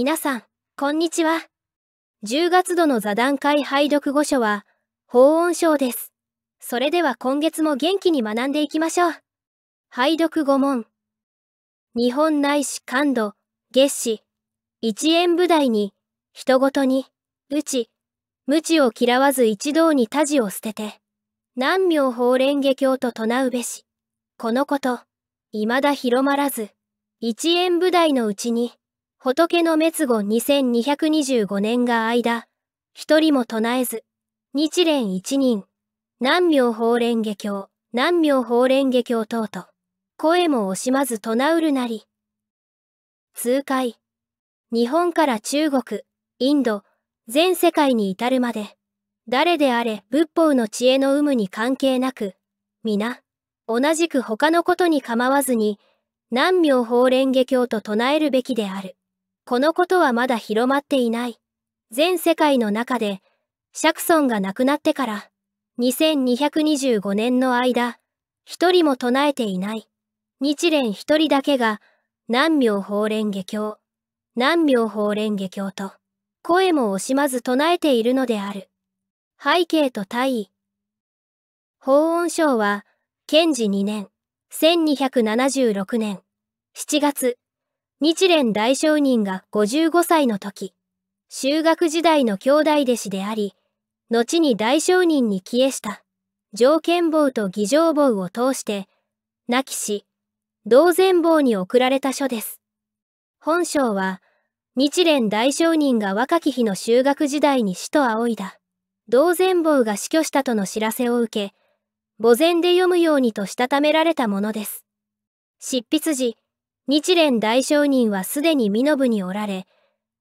皆さん、こんにちは。10月度の座談会拝読御書は、法音章です。それでは今月も元気に学んでいきましょう。拝読5問。日本内史感度、月史、一円舞台に、人ごとに、うち、無知を嫌わず一同に他事を捨てて、南妙法蓮華経と唱うべし、このこと、未だ広まらず、一円舞台のうちに、仏の滅後2225年が間、一人も唱えず、日蓮一人、南明法蓮華経、南明法蓮華経等と、声も惜しまず唱うるなり。痛快日本から中国、インド、全世界に至るまで、誰であれ仏法の知恵の有無に関係なく、皆、同じく他のことに構わずに、南明法蓮華経と唱えるべきである。このことはまだ広まっていない。全世界の中で、シャクソンが亡くなってから、2225年の間、一人も唱えていない。日蓮一人だけが、南名。法蓮華経、南名。法蓮華経と、声も惜しまず唱えているのである。背景と大意。法音章は、賢治2年、1276年、7月、日蓮大聖人が55歳の時、修学時代の兄弟弟子であり、後に大聖人に帰依した条件坊と偽情坊を通して、亡きし、同前坊に送られた書です。本章は、日蓮大聖人が若き日の修学時代に死と仰いだ。同前坊が死去したとの知らせを受け、墓前で読むようにとしたためられたものです。執筆時、日蓮大聖人はすでに身延におられ、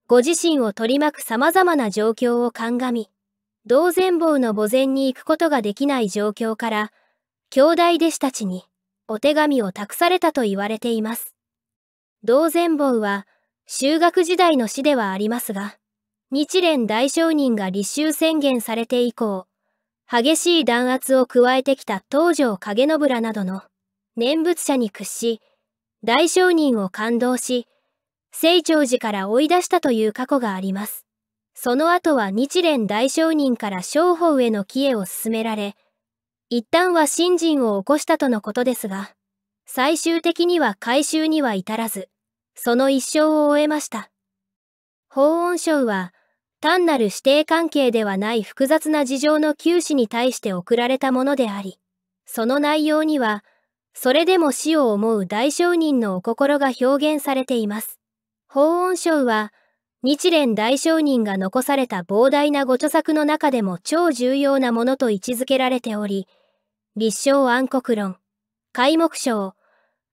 ご自身を取り巻く様々な状況を鑑み、同前坊の墓前に行くことができない状況から、兄弟弟子たちにお手紙を託されたと言われています。同前坊は、修学時代の死ではありますが、日蓮大聖人が立秋宣言されて以降、激しい弾圧を加えてきた東条景信らなどの念仏者に屈し、大商人を感動し、清張寺から追い出したという過去があります。その後は日蓮大商人から商法への帰依を進められ、一旦は信心を起こしたとのことですが、最終的には改修には至らず、その一生を終えました。法恩賞は、単なる指定関係ではない複雑な事情の求死に対して贈られたものであり、その内容には、それでも死を思う大商人のお心が表現されています。法音章は、日蓮大商人が残された膨大なご著作の中でも超重要なものと位置づけられており、立正暗黒論、開目章、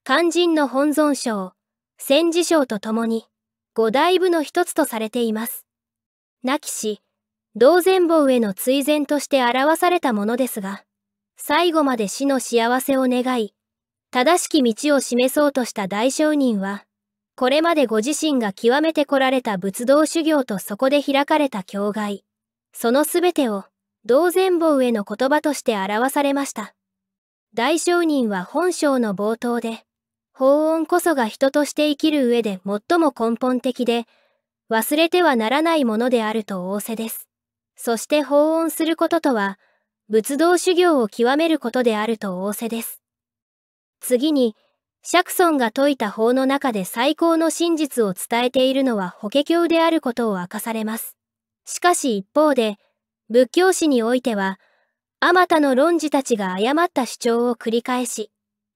肝心の本尊章、戦時章とともに、五大部の一つとされています。亡きし、同前坊への追善として表されたものですが、最後まで死の幸せを願い、正しき道を示そうとした大商人は、これまでご自身が極めてこられた仏道修行とそこで開かれた境界、そのすべてを、道前坊への言葉として表されました。大商人は本章の冒頭で、法音こそが人として生きる上で最も根本的で、忘れてはならないものであると仰せです。そして法音することとは、仏道修行を極めることであると仰せです。次に、釈尊が説いた法の中で最高の真実を伝えているのは法華経であることを明かされます。しかし一方で、仏教史においては、あまたの論事たちが誤った主張を繰り返し、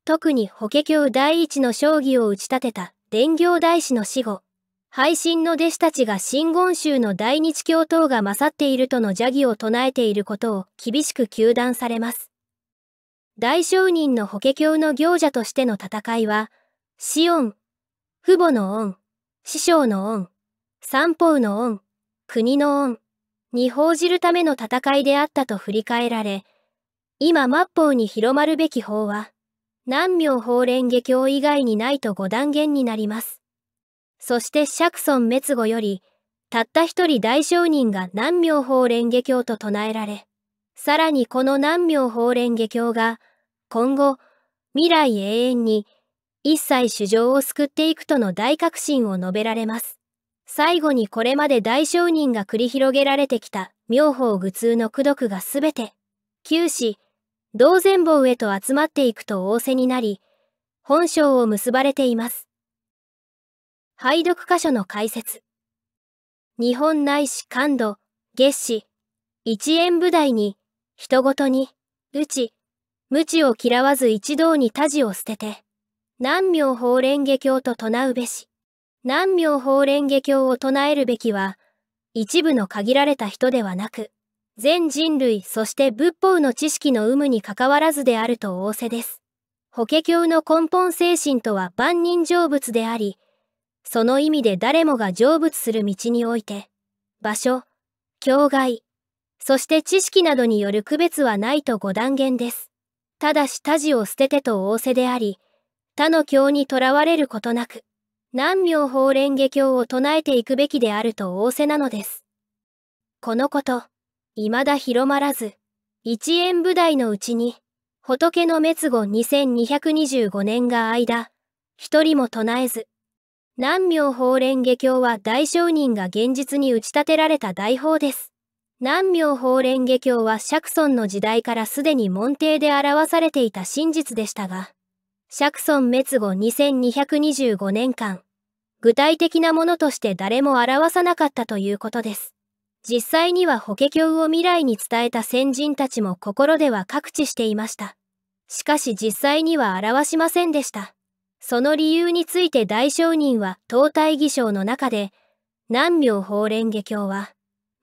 特に法華経第一の将棋を打ち立てた伝行大師の死後、配信の弟子たちが真言宗の大日教等が勝っているとの邪義を唱えていることを厳しく糾弾されます。大商人の法華経の行者としての戦いは、死恩、父母の恩、師匠の恩、三方の恩、国の恩に報じるための戦いであったと振り返られ、今末法に広まるべき法は、南明法蓮華経以外にないと五断言になります。そして釈尊滅後より、たった一人大商人が南明法蓮華経と唱えられ、さらにこの南明法蓮華経が、今後、未来永遠に一切衆生を救っていくとの大革新を述べられます。最後にこれまで大商人が繰り広げられてきた妙法愚通の功徳がすべて、九死、道前坊へと集まっていくと仰せになり、本性を結ばれています。拝読箇所の解説。日本内史感度、月史、一円舞台に、人ごとに、うち、無知を嫌わず一同に他事を捨てて、南明法蓮華経と唱うべし。南明法蓮華経を唱えるべきは、一部の限られた人ではなく、全人類そして仏法の知識の有無に関わらずであると仰せです。法華経の根本精神とは万人成仏であり、その意味で誰もが成仏する道において、場所、境外、そして知識などによる区別はないとご断言です。ただし他事を捨ててと仰せであり、他の教にとらわれることなく、南明法蓮華経を唱えていくべきであると仰せなのです。このこと、未だ広まらず、一円部台のうちに、仏の滅後2225年が間、一人も唱えず、南明法蓮華経は大商人が現実に打ち立てられた大法です。南明法蓮華経は釈尊の時代からすでに門弟で表されていた真実でしたが、釈尊滅後2225年間、具体的なものとして誰も表さなかったということです。実際には法華経を未来に伝えた先人たちも心では各地していました。しかし実際には表しませんでした。その理由について大商人は東大義章の中で、南明法蓮華経は、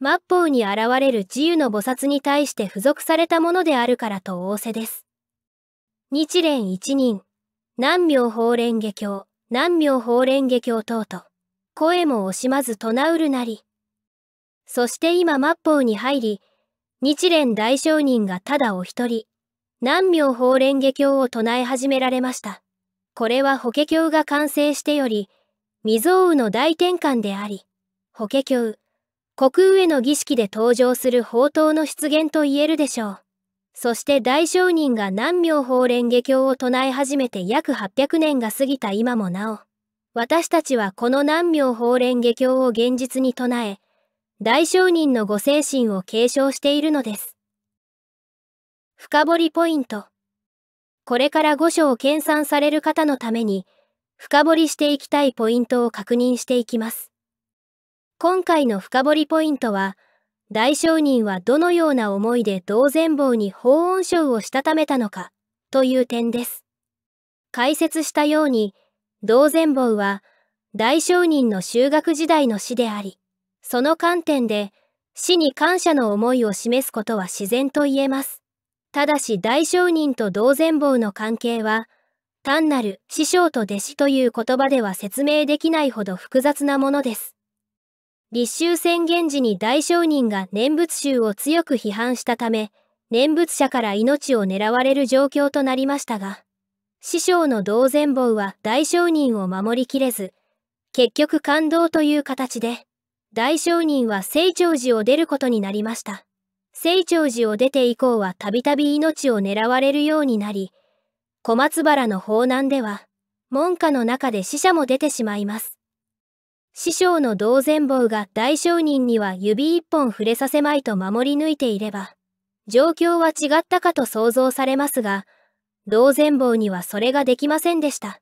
末法に現れる自由の菩薩に対して付属されたものであるからと仰せです。日蓮一人、南明法蓮華経、南明法蓮華経等と、声も惜しまず唱うるなり。そして今末法に入り、日蓮大聖人がただお一人、南明法蓮華経を唱え始められました。これは法華経が完成してより、未曾有の大転換であり、法華経、国上の儀式で登場する宝刀の出現と言えるでしょう。そして大商人が南明法蓮華経を唱え始めて約800年が過ぎた今もなお、私たちはこの南明法蓮華経を現実に唱え、大商人のご精神を継承しているのです。深掘りポイント。これから所を研鑽される方のために、深掘りしていきたいポイントを確認していきます。今回の深掘りポイントは、大商人はどのような思いで同然坊に法恩賞をしたためたのか、という点です。解説したように、同然坊は、大商人の修学時代の死であり、その観点で、死に感謝の思いを示すことは自然と言えます。ただし大商人と同然坊の関係は、単なる師匠と弟子という言葉では説明できないほど複雑なものです。立秋宣言時に大商人が念仏宗を強く批判したため、念仏者から命を狙われる状況となりましたが、師匠の道前坊は大商人を守りきれず、結局感動という形で、大商人は清張寺を出ることになりました。清張寺を出て以降はたびたび命を狙われるようになり、小松原の法難では、門下の中で死者も出てしまいます。師匠の同然坊が大商人には指一本触れさせまいと守り抜いていれば、状況は違ったかと想像されますが、同然坊にはそれができませんでした。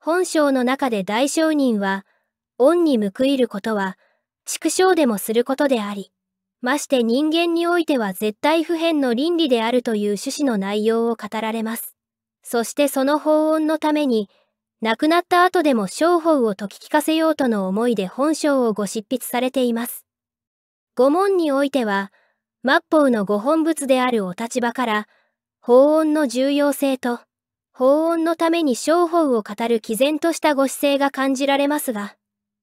本性の中で大商人は、恩に報いることは、畜生でもすることであり、まして人間においては絶対不変の倫理であるという趣旨の内容を語られます。そしてその法恩のために、亡くなった後でも商法を解き聞かせようとの思いで本章をご執筆されています。御門においては、末法のご本仏であるお立場から、法音の重要性と、法音のために商法を語る毅然としたご姿勢が感じられますが、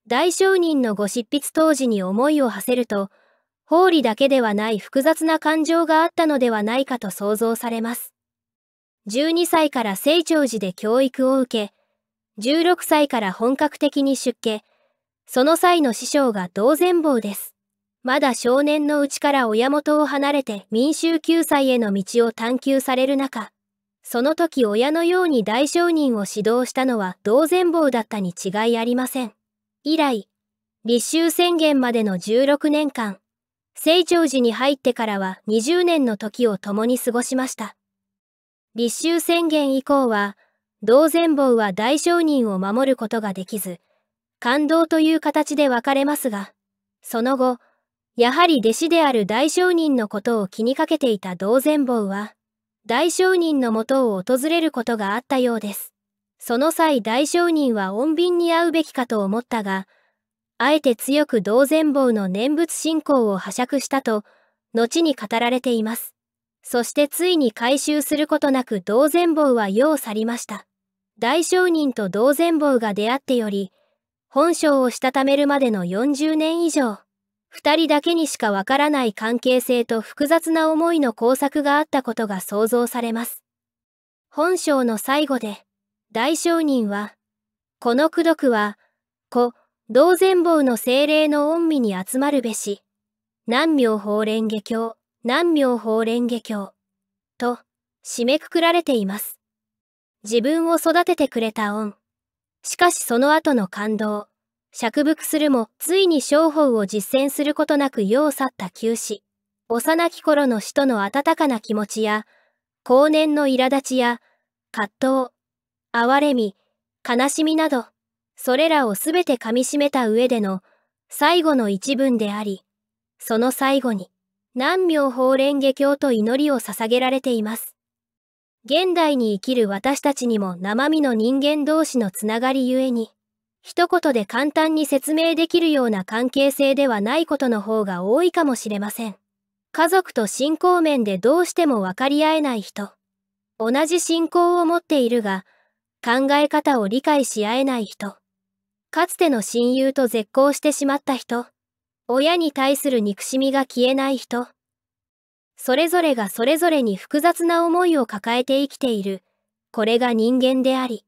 大商人のご執筆当時に思いを馳せると、法理だけではない複雑な感情があったのではないかと想像されます。12歳から成長寺で教育を受け、16歳から本格的に出家。その際の師匠が同然坊です。まだ少年のうちから親元を離れて民衆救済への道を探求される中、その時親のように大商人を指導したのは同然坊だったに違いありません。以来、立衆宣言までの16年間、成長時に入ってからは20年の時を共に過ごしました。立衆宣言以降は、道前坊は大商人を守ることができず、感動という形で分かれますが、その後、やはり弟子である大商人のことを気にかけていた道前坊は、大商人のもとを訪れることがあったようです。その際大商人は穏便に会うべきかと思ったが、あえて強く道前坊の念仏信仰を拝借したと、後に語られています。そしてついに回収することなく道前坊は世を去りました。大商人と同然坊が出会ってより、本性をしたためるまでの40年以上、二人だけにしかわからない関係性と複雑な思いの工作があったことが想像されます。本性の最後で、大商人は、この功徳は、子、同然坊の精霊の恩美に集まるべし、南明法蓮華経、南明法蓮華経、と、締めくくられています。自分を育ててくれた恩。しかしその後の感動。釈伏するも、ついに商法を実践することなく世を去った旧死。幼き頃の死との温かな気持ちや、後年の苛立ちや、葛藤、哀れみ、悲しみなど、それらをすべて噛みしめた上での、最後の一文であり、その最後に、南明法蓮華経と祈りを捧げられています。現代に生きる私たちにも生身の人間同士のつながりゆえに、一言で簡単に説明できるような関係性ではないことの方が多いかもしれません。家族と信仰面でどうしても分かり合えない人。同じ信仰を持っているが、考え方を理解し合えない人。かつての親友と絶交してしまった人。親に対する憎しみが消えない人。それぞれがそれぞれに複雑な思いを抱えて生きている。これが人間であり、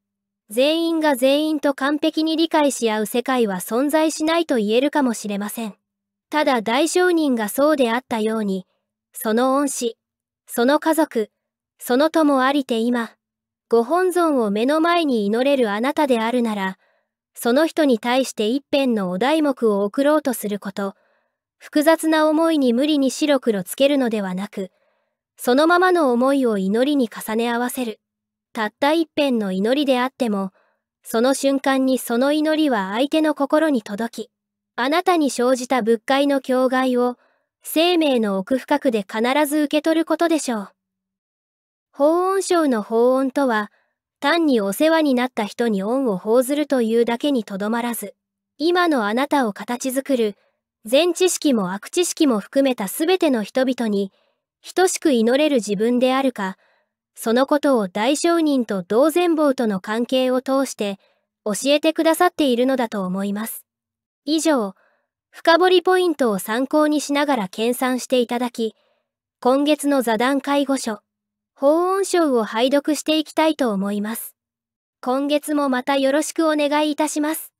全員が全員と完璧に理解し合う世界は存在しないと言えるかもしれません。ただ大商人がそうであったように、その恩師、その家族、その友ありて今、ご本尊を目の前に祈れるあなたであるなら、その人に対して一辺のお題目を送ろうとすること、複雑な思いに無理に白黒つけるのではなく、そのままの思いを祈りに重ね合わせる、たった一辺の祈りであっても、その瞬間にその祈りは相手の心に届き、あなたに生じた仏界の境外を、生命の奥深くで必ず受け取ることでしょう。法音賞の法音とは、単にお世話になった人に恩を報ずるというだけにとどまらず、今のあなたを形作る、全知識も悪知識も含めた全ての人々に、等しく祈れる自分であるか、そのことを大商人と同然坊との関係を通して教えてくださっているのだと思います。以上、深掘りポイントを参考にしながら研鑽していただき、今月の座談会護書、法音章を拝読していきたいと思います。今月もまたよろしくお願いいたします。